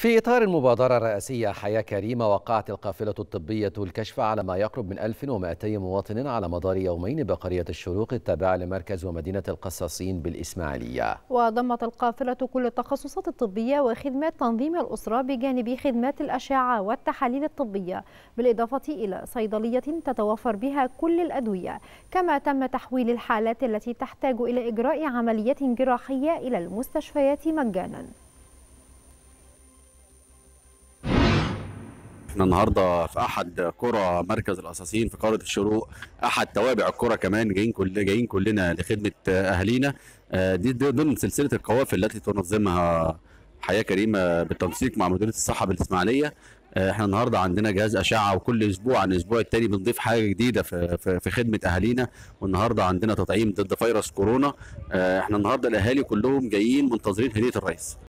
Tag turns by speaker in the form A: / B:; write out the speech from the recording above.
A: في إطار المبادرة الرئاسية حياة كريمة وقعت القافلة الطبية الكشف على ما يقرب من 1200 مواطن على مدار يومين بقرية الشروق التابعة لمركز ومدينة القصاصين بالإسماعيلية
B: وضمت القافلة كل التخصصات الطبية وخدمات تنظيم الأسرة بجانب خدمات الأشعة والتحاليل الطبية بالإضافة إلى صيدلية تتوفر بها كل الأدوية كما تم تحويل الحالات التي تحتاج إلى إجراء عمليات جراحية إلى المستشفيات مجاناً
C: احنا النهارده في احد قرى مركز الاساسيين في قاره الشروق احد توابع الكرة كمان جايين كل جايين كلنا لخدمه اهالينا آه، دي, ضمن سلسله القوافل التي تنظمها حياه كريمه بالتنسيق مع مديريه الصحه بالاسماعيليه آه، احنا النهارده عندنا جهاز اشعه وكل اسبوع عن الاسبوع التاني بنضيف حاجه جديده في في خدمه اهالينا والنهارده عندنا تطعيم ضد فيروس كورونا آه، احنا النهارده الاهالي كلهم جايين منتظرين هديه الرئيس